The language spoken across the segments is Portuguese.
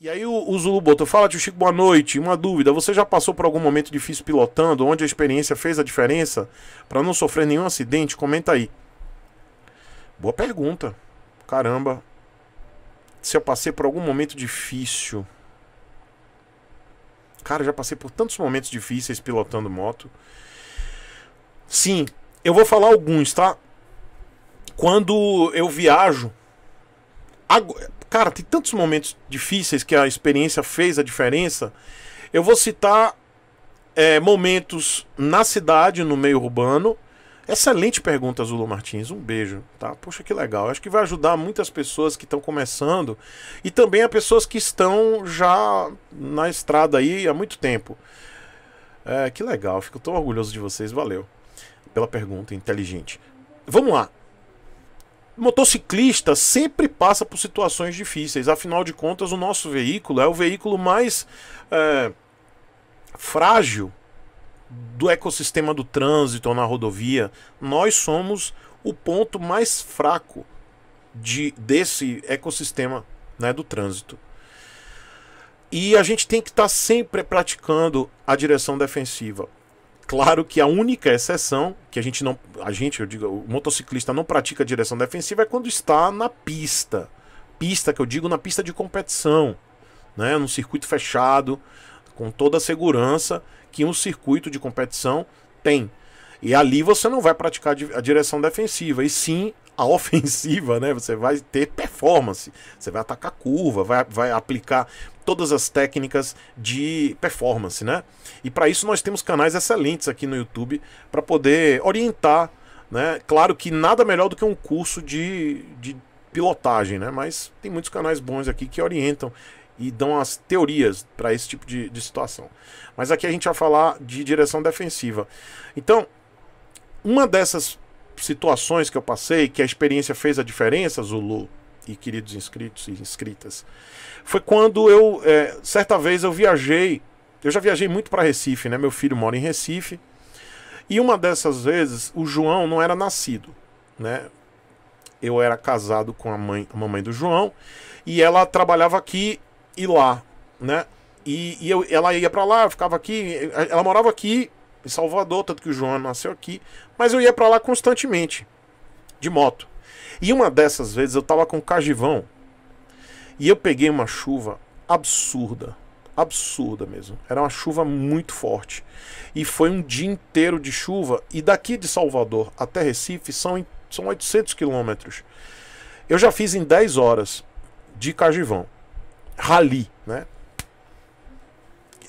E aí o, o Zulu botou, fala tio Chico, boa noite. Uma dúvida, você já passou por algum momento difícil pilotando, onde a experiência fez a diferença para não sofrer nenhum acidente? Comenta aí. Boa pergunta. Caramba. Se eu passei por algum momento difícil. Cara, já passei por tantos momentos difíceis pilotando moto. Sim, eu vou falar alguns, tá? Quando eu viajo, Cara, tem tantos momentos difíceis que a experiência fez a diferença. Eu vou citar é, momentos na cidade, no meio urbano. Excelente pergunta, Zulu Martins. Um beijo, tá? Poxa, que legal. Acho que vai ajudar muitas pessoas que estão começando e também a pessoas que estão já na estrada aí há muito tempo. É, que legal, fico tão orgulhoso de vocês. Valeu pela pergunta inteligente. Vamos lá motociclista sempre passa por situações difíceis. Afinal de contas, o nosso veículo é o veículo mais é, frágil do ecossistema do trânsito na rodovia. Nós somos o ponto mais fraco de, desse ecossistema né, do trânsito. E a gente tem que estar tá sempre praticando a direção defensiva. Claro que a única exceção que a gente não, a gente, eu digo, o motociclista não pratica direção defensiva é quando está na pista. Pista que eu digo na pista de competição, né, num circuito fechado, com toda a segurança que um circuito de competição tem. E ali você não vai praticar a direção defensiva, e sim a ofensiva, né? Você vai ter performance, você vai atacar curva, vai, vai aplicar todas as técnicas de performance, né? E para isso nós temos canais excelentes aqui no YouTube para poder orientar, né? Claro que nada melhor do que um curso de, de pilotagem, né? Mas tem muitos canais bons aqui que orientam e dão as teorias para esse tipo de, de situação. Mas aqui a gente vai falar de direção defensiva. Então, uma dessas situações que eu passei, que a experiência fez a diferença, Zulu, e queridos inscritos e inscritas, foi quando eu, é, certa vez, eu viajei. Eu já viajei muito para Recife, né? Meu filho mora em Recife. E uma dessas vezes, o João não era nascido, né? Eu era casado com a mãe, a mamãe do João, e ela trabalhava aqui e lá, né? E, e eu, ela ia para lá, eu ficava aqui, ela morava aqui em Salvador, tanto que o João nasceu aqui, mas eu ia para lá constantemente de moto. E uma dessas vezes eu tava com cajivão e eu peguei uma chuva absurda, absurda mesmo. Era uma chuva muito forte. E foi um dia inteiro de chuva e daqui de Salvador até Recife são são 800 quilômetros. Eu já fiz em 10 horas de cajivão. Rali, né?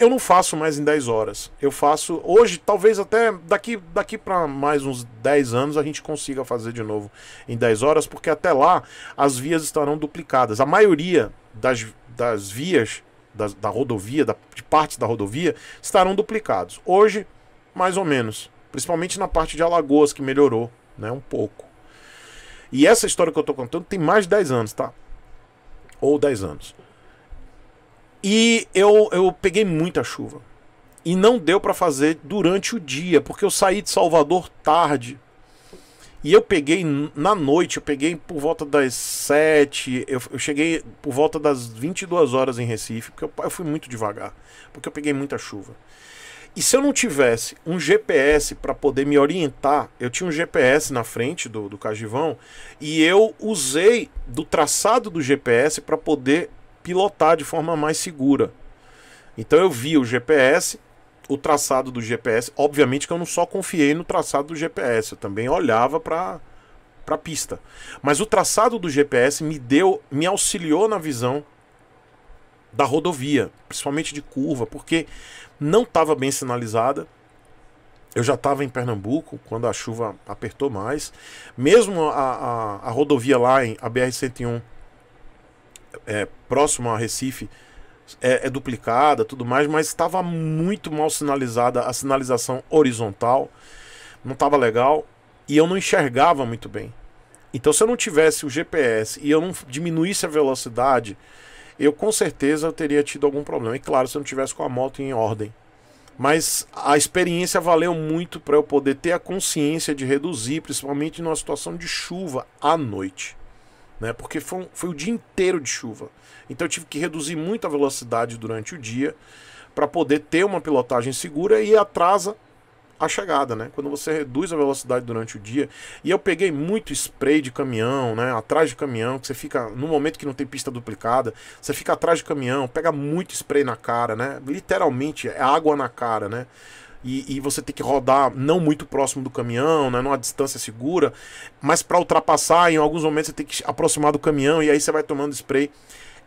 eu não faço mais em 10 horas. Eu faço hoje, talvez até daqui, daqui para mais uns 10 anos a gente consiga fazer de novo em 10 horas, porque até lá as vias estarão duplicadas. A maioria das, das vias da, da rodovia, da, de partes da rodovia, estarão duplicados. Hoje, mais ou menos. Principalmente na parte de Alagoas, que melhorou né, um pouco. E essa história que eu tô contando tem mais de 10 anos, tá? Ou 10 anos. E eu, eu peguei muita chuva. E não deu para fazer durante o dia, porque eu saí de Salvador tarde. E eu peguei na noite, eu peguei por volta das 7, eu, eu cheguei por volta das 22 horas em Recife, porque eu, eu fui muito devagar, porque eu peguei muita chuva. E se eu não tivesse um GPS para poder me orientar, eu tinha um GPS na frente do, do Cajivão e eu usei do traçado do GPS para poder pilotar de forma mais segura. Então eu vi o GPS, o traçado do GPS. Obviamente que eu não só confiei no traçado do GPS, eu também olhava para para pista. Mas o traçado do GPS me deu, me auxiliou na visão da rodovia, principalmente de curva, porque não estava bem sinalizada. Eu já estava em Pernambuco quando a chuva apertou mais. Mesmo a, a, a rodovia lá em a BR-101 é, próximo a Recife é, é, duplicada, tudo mais, mas estava muito mal sinalizada a sinalização horizontal, não estava legal e eu não enxergava muito bem. Então, se eu não tivesse o GPS e eu não diminuísse a velocidade, eu com certeza eu teria tido algum problema. E claro, se eu não tivesse com a moto em ordem. Mas a experiência valeu muito para eu poder ter a consciência de reduzir, principalmente numa situação de chuva à noite né? Porque foi, um, foi o dia inteiro de chuva. Então eu tive que reduzir muito a velocidade durante o dia para poder ter uma pilotagem segura e atrasa a chegada, né? Quando você reduz a velocidade durante o dia. E eu peguei muito spray de caminhão, né? Atrás de caminhão, que você fica no momento que não tem pista duplicada, você fica atrás de caminhão, pega muito spray na cara, né? Literalmente é água na cara, né? e, e, você tem que rodar não muito próximo do caminhão, né, numa distância segura, mas para ultrapassar, em alguns momentos você tem que aproximar do caminhão e aí você vai tomando spray.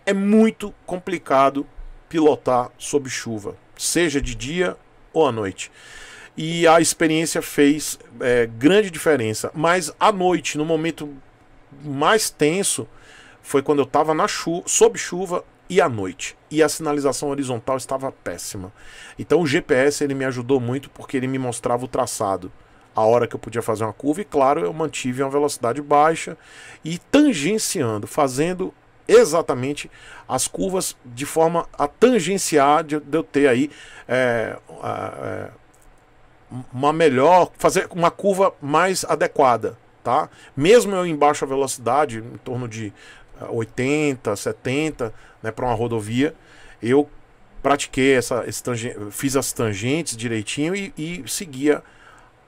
É muito complicado pilotar sob chuva, seja de dia ou à noite. E a experiência fez é, grande diferença, mas à noite, no momento mais tenso, foi quando eu estava na sob chuva e à noite. E a sinalização horizontal estava péssima. Então o GPS ele me ajudou muito porque ele me mostrava o traçado, a hora que eu podia fazer uma curva e claro, eu mantive uma velocidade baixa e tangenciando, fazendo exatamente as curvas de forma a tangenciar de, de eu ter aí é, é, uma melhor, fazer uma curva mais adequada, tá? Mesmo eu em baixa velocidade, em torno de 80, 70, né, para uma rodovia, eu pratiquei essa, tangen... fiz as tangentes direitinho e, e seguia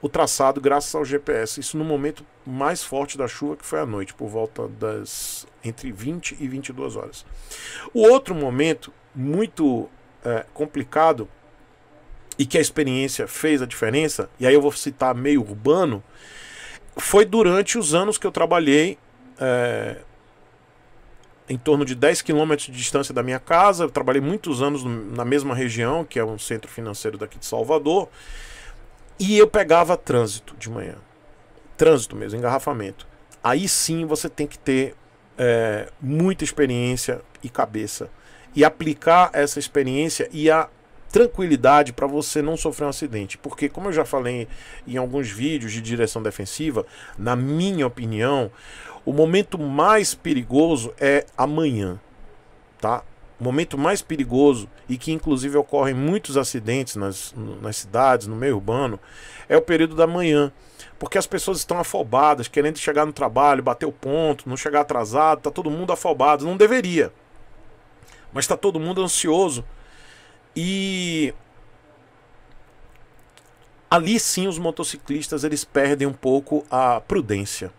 o traçado graças ao GPS. Isso no momento mais forte da chuva, que foi à noite, por volta das entre 20 e 22 horas. O outro momento muito é, complicado e que a experiência fez a diferença, e aí eu vou citar meio urbano, foi durante os anos que eu trabalhei é, em torno de 10 quilômetros de distância da minha casa. Eu trabalhei muitos anos na mesma região, que é um centro financeiro daqui de Salvador. E eu pegava trânsito de manhã. Trânsito mesmo, engarrafamento. Aí sim você tem que ter é, muita experiência e cabeça. E aplicar essa experiência e a tranquilidade para você não sofrer um acidente. Porque, como eu já falei em alguns vídeos de direção defensiva, na minha opinião, o momento mais perigoso é amanhã, tá? O momento mais perigoso e que inclusive ocorrem muitos acidentes nas, nas cidades, no meio urbano, é o período da manhã. Porque as pessoas estão afobadas, querendo chegar no trabalho, bater o ponto, não chegar atrasado, tá todo mundo afobado, não deveria. Mas está todo mundo ansioso e ali sim os motociclistas eles perdem um pouco a prudência.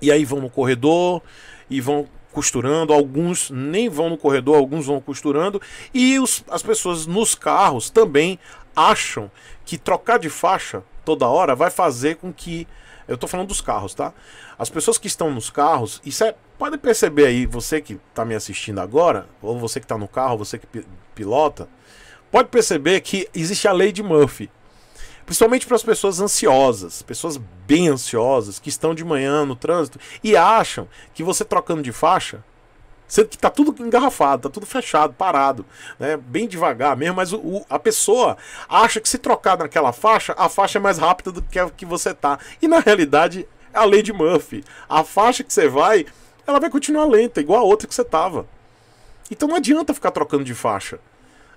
E aí vão no corredor e vão costurando, alguns nem vão no corredor, alguns vão costurando, e os, as pessoas nos carros também acham que trocar de faixa toda hora vai fazer com que eu tô falando dos carros, tá? As pessoas que estão nos carros, isso é. Pode perceber aí, você que tá me assistindo agora, ou você que tá no carro, você que pilota, pode perceber que existe a lei de Murphy. Principalmente para as pessoas ansiosas, pessoas bem ansiosas, que estão de manhã no trânsito e acham que você trocando de faixa Sendo que tá tudo engarrafado, tá tudo fechado, parado, né? Bem devagar mesmo, mas o, o, a pessoa acha que se trocar naquela faixa, a faixa é mais rápida do que a que você tá. E na realidade é a lei de Murphy. A faixa que você vai, ela vai continuar lenta, igual a outra que você tava. Então não adianta ficar trocando de faixa.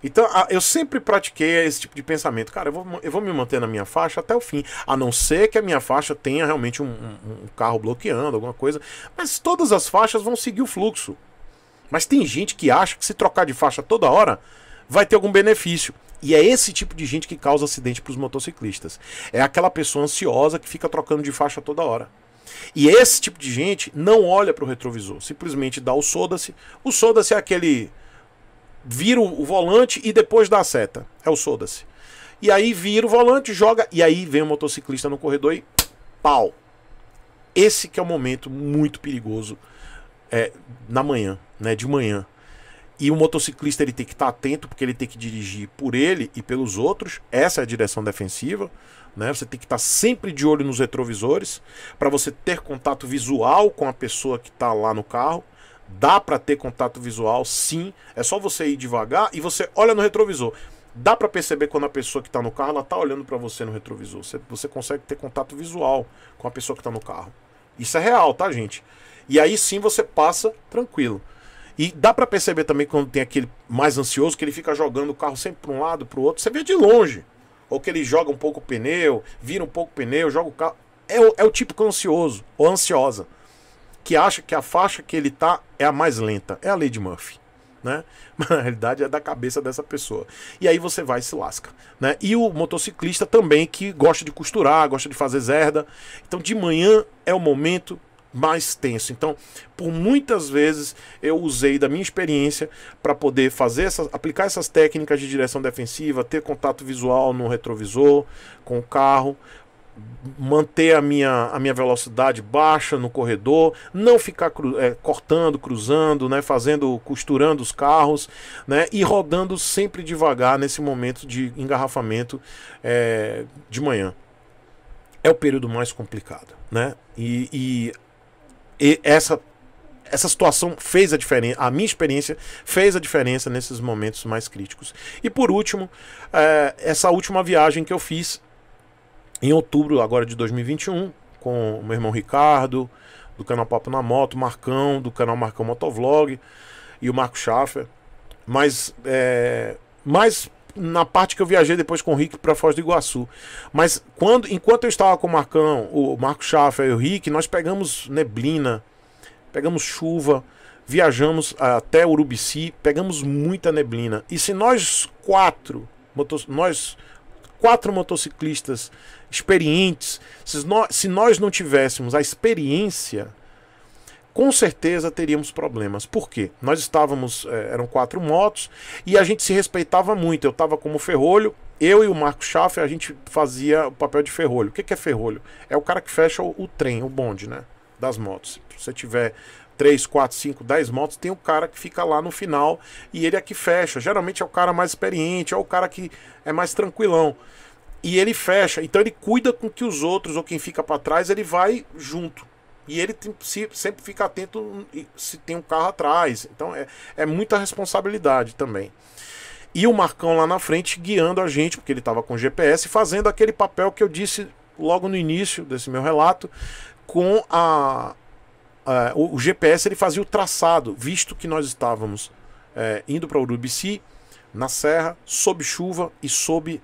Então, eu sempre pratiquei esse tipo de pensamento. Cara, eu vou, eu vou me manter na minha faixa até o fim. A não ser que a minha faixa tenha realmente um, um, um carro bloqueando, alguma coisa. Mas todas as faixas vão seguir o fluxo. Mas tem gente que acha que se trocar de faixa toda hora vai ter algum benefício. E é esse tipo de gente que causa acidente para os motociclistas. É aquela pessoa ansiosa que fica trocando de faixa toda hora. E esse tipo de gente não olha para o retrovisor, simplesmente dá o soda-se. O soda-se é aquele vira o volante e depois dá a seta. É o soda-se. E aí vira o volante, joga e aí vem o motociclista no corredor e pau. Esse que é o momento muito perigoso é, na manhã, né, de manhã. E o motociclista ele tem que estar tá atento porque ele tem que dirigir por ele e pelos outros. Essa é a direção defensiva, né? Você tem que estar tá sempre de olho nos retrovisores para você ter contato visual com a pessoa que está lá no carro. Dá para ter contato visual, sim. É só você ir devagar e você olha no retrovisor. Dá para perceber quando a pessoa que está no carro ela tá olhando para você no retrovisor. Você, você consegue ter contato visual com a pessoa que está no carro. Isso é real, tá, gente? E aí sim você passa tranquilo. E dá para perceber também quando tem aquele mais ansioso que ele fica jogando o carro sempre para um lado, para o outro, você vê de longe. Ou que ele joga um pouco o pneu, vira um pouco o pneu, joga o carro. É o, é o típico ansioso ou ansiosa que acha que a faixa que ele tá é a mais lenta. É a lei de Murphy. Né? Mas na realidade é da cabeça dessa pessoa. E aí você vai e se lasca, né? E o motociclista também que gosta de costurar, gosta de fazer zerda. Então de manhã é o momento mais tenso. Então, por muitas vezes eu usei da minha experiência para poder fazer essas, aplicar essas técnicas de direção defensiva, ter contato visual no retrovisor com o carro, manter a minha, a minha velocidade baixa no corredor, não ficar cru, é, cortando, cruzando, né, fazendo, costurando os carros, né, e rodando sempre devagar nesse momento de engarrafamento é, de manhã. É o período mais complicado, né? E, e e essa essa situação fez a diferença, a minha experiência fez a diferença nesses momentos mais críticos. E por último, é, essa última viagem que eu fiz em outubro agora de 2021 com o meu irmão Ricardo, do canal Papo na Moto, Marcão, do canal Marcão Motovlog e o Marco Schaffer. Mas é, eh, mais na parte que eu viajei depois com o Rick para Foz do Iguaçu. Mas quando, enquanto eu estava com o Marcão, o Marco Schaffer e o Rick, nós pegamos neblina, pegamos chuva, viajamos até Urubici, pegamos muita neblina. E se nós quatro, nós quatro motociclistas experientes, se nós, se nós não tivéssemos a experiência com certeza teríamos problemas. Por quê? Nós estávamos, eh, eram quatro motos, e a gente se respeitava muito. Eu estava como ferrolho, eu e o Marco Schaffer, a gente fazia o papel de ferrolho. O que, que é ferrolho? É o cara que fecha o, o trem, o bonde, né? Das motos. Se você tiver 3, 4, 5, 10 motos, tem o cara que fica lá no final e ele é que fecha. Geralmente é o cara mais experiente, é o cara que é mais tranquilão. E ele fecha, então ele cuida com que os outros ou quem fica para trás, ele vai junto. E ele tem, se, sempre fica atento se tem um carro atrás. Então é, é muita responsabilidade também. E o Marcão lá na frente guiando a gente, porque ele estava com GPS, fazendo aquele papel que eu disse logo no início desse meu relato, com a, a o, o, GPS ele fazia o traçado, visto que nós estávamos é, indo para Urubici, na serra, sob chuva e sob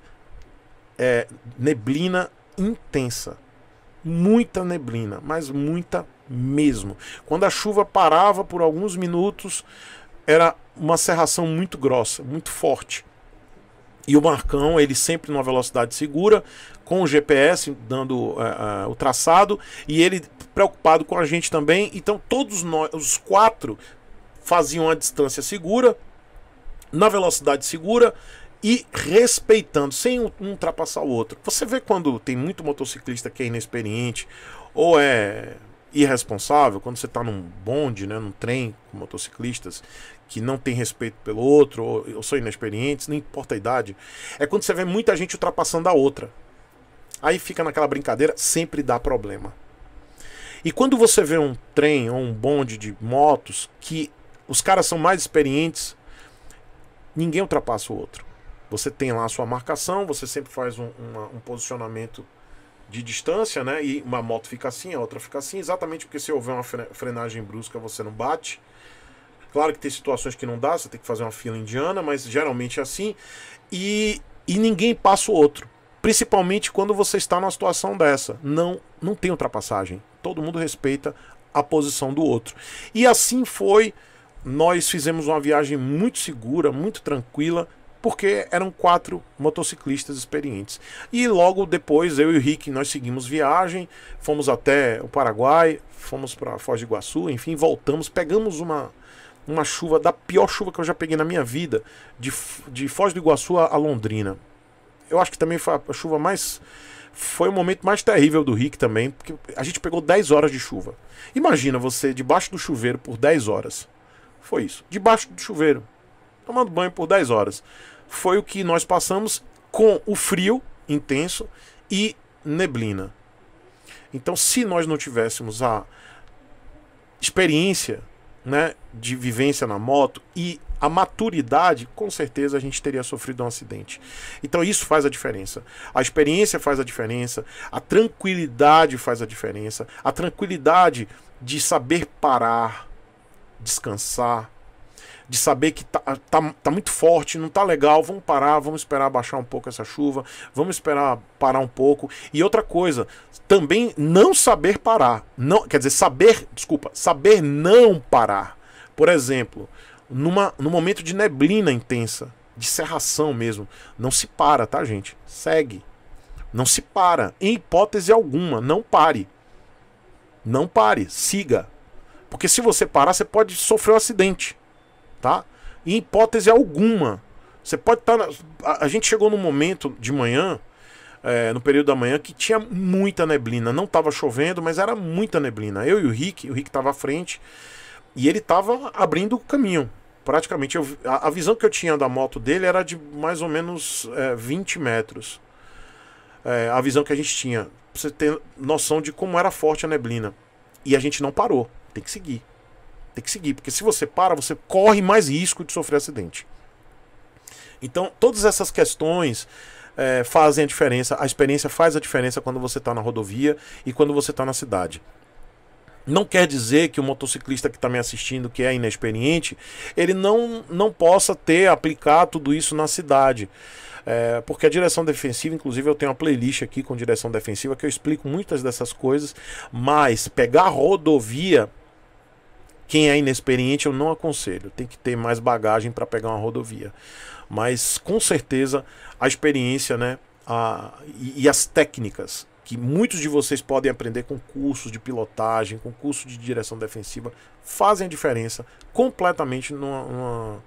é, neblina intensa muita neblina, mas muita mesmo. Quando a chuva parava por alguns minutos, era uma serração muito grossa, muito forte. E o Marcão, ele sempre numa velocidade segura, com o GPS dando uh, uh, o traçado, e ele preocupado com a gente também. Então, todos nós, os quatro, faziam a distância segura, na velocidade segura, e respeitando, sem um ultrapassar o outro. Você vê quando tem muito motociclista que é inexperiente ou é irresponsável, quando você está num bonde, né, num trem com motociclistas que não tem respeito pelo outro, ou, ou são inexperientes, não importa a idade, é quando você vê muita gente ultrapassando a outra. Aí fica naquela brincadeira, sempre dá problema. E quando você vê um trem ou um bonde de motos que os caras são mais experientes, ninguém ultrapassa o outro. Você tem lá a sua marcação, você sempre faz um, um posicionamento de distância, né? E uma moto fica assim, a outra fica assim, exatamente porque se houver uma frenagem brusca você não bate. Claro que tem situações que não dá, você tem que fazer uma fila indiana, mas geralmente é assim. E, e ninguém passa o outro. Principalmente quando você está numa situação dessa. Não, não tem ultrapassagem. Todo mundo respeita a posição do outro. E assim foi. Nós fizemos uma viagem muito segura, muito tranquila porque eram quatro motociclistas experientes. E logo depois, eu e o Rick, nós seguimos viagem, fomos até o Paraguai, fomos para Foz do Iguaçu, enfim, voltamos, pegamos uma, uma chuva, da pior chuva que eu já peguei na minha vida, de, de Foz do Iguaçu a Londrina. Eu acho que também foi a chuva mais. Foi o momento mais terrível do Rick também, porque a gente pegou 10 horas de chuva. Imagina você debaixo do chuveiro por 10 horas. Foi isso, debaixo do chuveiro, tomando banho por 10 horas. Foi o que nós passamos com o frio intenso e neblina. Então, se nós não tivéssemos a experiência né, de vivência na moto e a maturidade, com certeza a gente teria sofrido um acidente. Então isso faz a diferença. A experiência faz a diferença, a tranquilidade faz a diferença, a tranquilidade de saber parar, descansar, de saber que tá, tá, tá muito forte, não tá legal, vamos parar, vamos esperar baixar um pouco essa chuva, vamos esperar parar um pouco. E outra coisa, também não saber parar. não Quer dizer, saber, desculpa, saber não parar. Por exemplo, numa, num momento de neblina intensa, de serração mesmo, não se para, tá, gente? Segue. Não se para, em hipótese alguma, não pare. Não pare, siga. Porque se você parar, você pode sofrer um acidente tá? Em hipótese alguma. Você pode estar. Tá na... a, gente chegou num momento de manhã, é, no período da manhã, que tinha muita neblina. Não estava chovendo, mas era muita neblina. Eu e o Rick, o Rick estava à frente, e ele estava abrindo o caminho. Praticamente, eu, a, a, visão que eu tinha da moto dele era de mais ou menos é, 20 metros. É, a visão que a gente tinha. Pra você ter noção de como era forte a neblina. E a gente não parou. Tem que seguir. Tem que seguir, porque se você para, você corre mais risco de sofrer acidente. Então, todas essas questões é, fazem a diferença. A experiência faz a diferença quando você está na rodovia e quando você está na cidade. Não quer dizer que o motociclista que está me assistindo, que é inexperiente, ele não, não possa ter, aplicar tudo isso na cidade. É, porque a direção defensiva, inclusive, eu tenho uma playlist aqui com direção defensiva que eu explico muitas dessas coisas, mas pegar rodovia quem é inexperiente eu não aconselho, tem que ter mais bagagem para pegar uma rodovia. Mas com certeza a experiência, né, a, e, e as técnicas que muitos de vocês podem aprender com cursos de pilotagem, com curso de direção defensiva, fazem a diferença completamente numa, numa,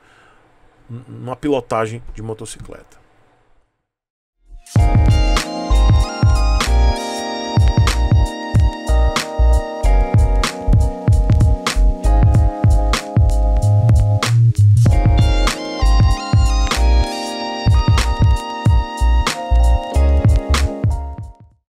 numa pilotagem de motocicleta.